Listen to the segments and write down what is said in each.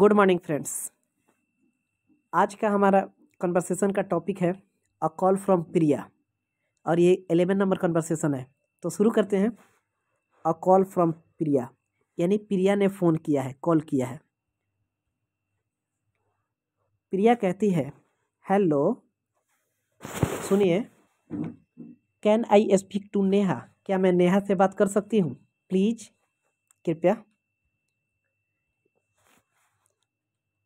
good morning friends आज का हमारा कन्वर्सेशन का टॉपिक है अ कॉल फ्रॉम प्रिया और ये एलेवन नंबर कन्वर्सेशन है तो शुरू करते हैं अ कॉल फ्रॉम प्रिया यानी प्रिया ने फ़ोन किया है कॉल किया है प्रिया कहती है हेलो सुनिए can I speak to Neha क्या मैं नेहा से बात कर सकती हूँ प्लीज़ कृपया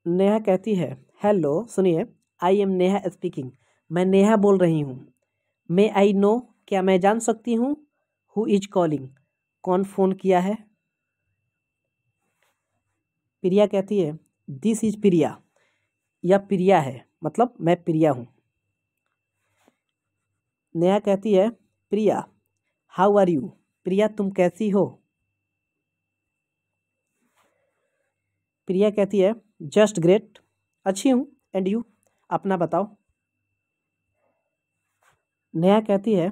नेहा कहती है हेलो सुनिए आई एम नेहा स्पीकिंग मैं नेहा बोल रही हूँ मे आई नो क्या मैं जान सकती हूँ हु इज कॉलिंग कौन फ़ोन किया है प्रिया कहती है दिस इज प्रिया या प्रिया है मतलब मैं प्रिया हूँ नेहा कहती है Priya how are you Priya तुम कैसी हो प्रिया कहती है जस्ट ग्रेट अच्छी हूँ एंड यू अपना बताओ नेहा कहती है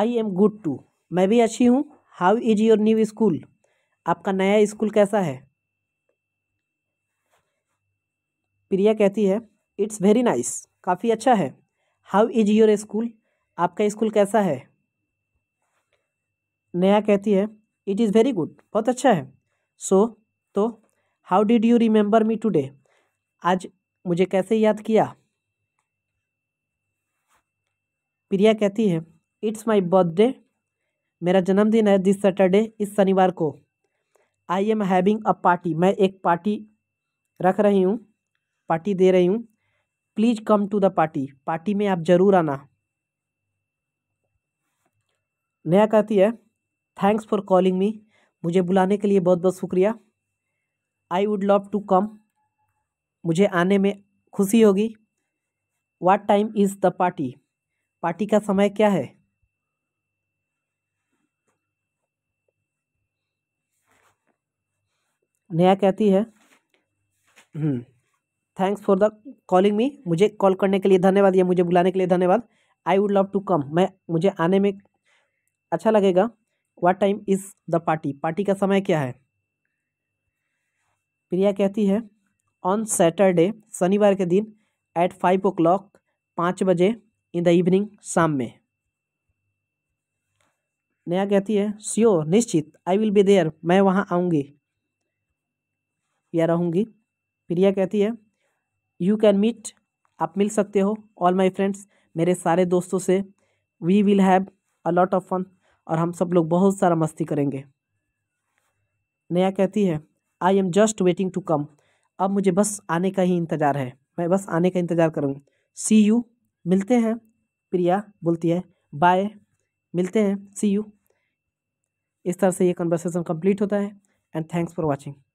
आई एम गुड टू मैं भी अच्छी हूँ how is your new school आपका नया स्कूल कैसा है प्रिया कहती है इट्स वेरी नाइस काफ़ी अच्छा है हाउ इज योर स्कूल आपका स्कूल कैसा है नेहा कहती है इट इज़ वेरी गुड बहुत अच्छा है सो so, तो how did you remember me today आज मुझे कैसे याद किया प्रिया कहती है इट्स माई बर्थडे मेरा जन्मदिन है दिस सैटरडे इस शनिवार को I am having a party मैं एक पार्टी रख रही हूँ पार्टी दे रही हूँ please come to the party party में आप ज़रूर आना नया कहती है थैंक्स फॉर कॉलिंग मी मुझे बुलाने के लिए बहुत बहुत शुक्रिया I would love to come मुझे आने में खुशी होगी what time is the party party का समय क्या है नया कहती है thanks for the calling me मुझे कॉल करने के लिए धन्यवाद या मुझे बुलाने के लिए धन्यवाद I would love to come मैं मुझे आने में अच्छा लगेगा what time is the party party का समय क्या है प्रिया कहती है ऑन सैटरडे शनिवार के दिन एट फाइव ओ क्लॉक पाँच बजे इन द इवनिंग शाम में नया कहती है श्योर निश्चित आई विल बी देयर मैं वहाँ आऊँगी या रहूँगी प्रिया कहती है यू कैन मीट आप मिल सकते हो ऑल माई फ्रेंड्स मेरे सारे दोस्तों से we will have a lot of fun और हम सब लोग बहुत सारा मस्ती करेंगे नया कहती है I am just waiting to come अब मुझे बस आने का ही इंतज़ार है मैं बस आने का इंतज़ार करूँगी सी यू मिलते हैं प्रिया बोलती है बाय मिलते हैं सी यू इस तरह से ये कन्वर्सेशन कंप्लीट होता है एंड थैंक्स फॉर वॉचिंग